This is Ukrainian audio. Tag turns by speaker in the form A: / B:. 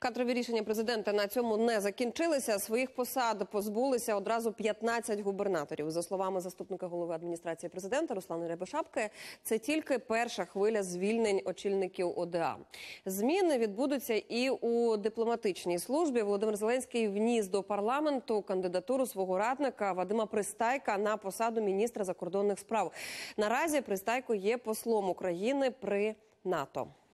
A: Кадрові рішення президента на цьому не закінчилися. Своїх посад позбулися одразу 15 губернаторів. За словами заступника голови адміністрації президента Руслана Рябошапки, це тільки перша хвиля звільнень очільників ОДА. Зміни відбудуться і у дипломатичній службі. Володимир Зеленський вніс до парламенту кандидатуру свого радника Вадима Пристайка на посаду міністра закордонних справ. Наразі Пристайко є послом України при НАТО.